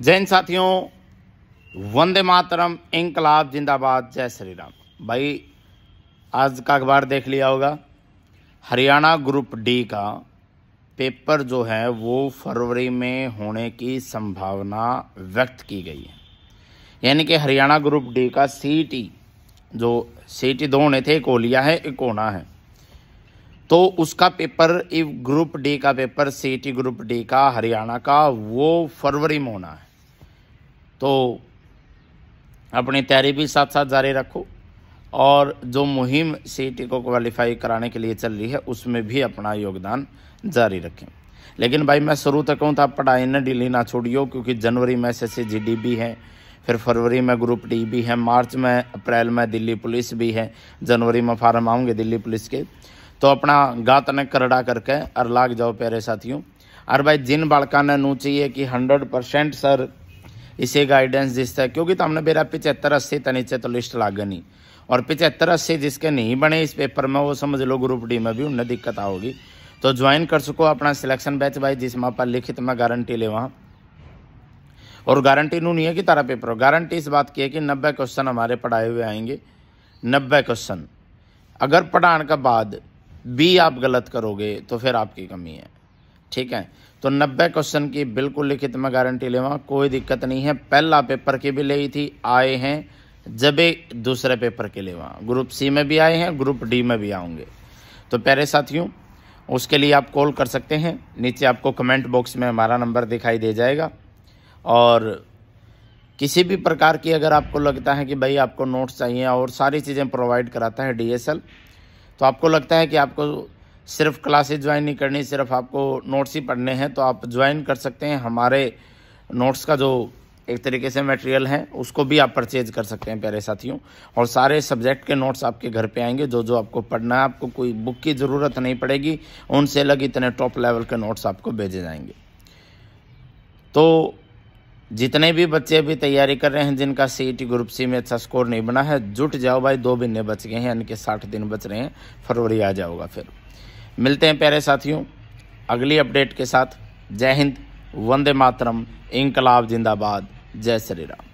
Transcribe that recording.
जैन साथियों वंदे मातरम इनकलाब जिंदाबाद जय श्री राम भाई आज का अखबार देख लिया होगा हरियाणा ग्रुप डी का पेपर जो है वो फरवरी में होने की संभावना व्यक्त की गई है यानी कि हरियाणा ग्रुप डी का सीटी जो सीटी दो होने थे एक ओलिया है एक ओना है तो उसका पेपर इफ ग्रुप डी का पेपर सी ग्रुप डी का हरियाणा का वो फरवरी में होना है तो अपनी तैयारी भी साथ साथ जारी रखो और जो मुहिम सी को क्वालिफाई कराने के लिए चल रही है उसमें भी अपना योगदान जारी रखें लेकिन भाई मैं शुरू तक कहूँ था तो आप पढ़ाई न डिली ना छोड़ियो क्योंकि जनवरी में एस एस भी है फिर फरवरी में ग्रुप डी भी है मार्च में अप्रैल में दिल्ली पुलिस भी है जनवरी में फार्म आऊँगे दिल्ली पुलिस के तो अपना गात ने करड़ा करके और लाग जाओ प्यारे साथियों और भाई जिन बालका ने नू चाहिए कि हंड्रेड परसेंट सर इसे गाइडेंस जिससे क्योंकि तो हमने मेरा पिचहत्तर अस्सी तो नीचे तो लिस्ट लागनी और पिचहत्तर अस्सी जिसके नहीं बने इस पेपर में वो समझ लो ग्रुप डी में भी उन्हें दिक्कत आओगी तो ज्वाइन कर सको अपना सिलेक्शन बैच भाई जिसमें आप लिखित में गारंटी ले वहाँ और गारंटी नू नहीं है कि तारा पेपर हो गारंटी इस बात की है कि नब्बे क्वेश्चन हमारे पढ़ाए हुए आएंगे नब्बे क्वेश्चन अगर पढ़ाने के बाद बी आप गलत करोगे तो फिर आपकी कमी है ठीक है तो नब्बे क्वेश्चन की बिल्कुल लिखित में गारंटी लेवा कोई दिक्कत नहीं है पहला पेपर की भी ले थी आए हैं एक दूसरे पेपर के लिए वहाँ ग्रुप सी में भी आए हैं ग्रुप डी में भी आऊँगे तो प्यारे साथियों उसके लिए आप कॉल कर सकते हैं नीचे आपको कमेंट बॉक्स में हमारा नंबर दिखाई दे जाएगा और किसी भी प्रकार की अगर आपको लगता है कि भाई आपको नोट्स चाहिए और सारी चीज़ें प्रोवाइड कराता है डीएसएल तो आपको लगता है कि आपको सिर्फ क्लासेज ज्वाइन नहीं करनी सिर्फ आपको नोट्स ही पढ़ने हैं तो आप ज्वाइन कर सकते हैं हमारे नोट्स का जो एक तरीके से मटेरियल है उसको भी आप परचेज कर सकते हैं प्यारे साथियों और सारे सब्जेक्ट के नोट्स आपके घर पे आएंगे जो जो आपको पढ़ना है आपको कोई बुक की ज़रूरत नहीं पड़ेगी उनसे अलग इतने टॉप लेवल के नोट्स आपको भेजे जाएंगे तो जितने भी बच्चे अभी तैयारी कर रहे हैं जिनका सी ग्रुप सी में अच्छा स्कोर नहीं बना है जुट जाओ भाई दो महीने बच गए हैं यानी कि साठ दिन बच रहे हैं फरवरी आ जाओगा फिर मिलते हैं प्यारे साथियों अगली अपडेट के साथ जय हिंद वंदे मातरम इंकलाब जिंदाबाद जय श्री राम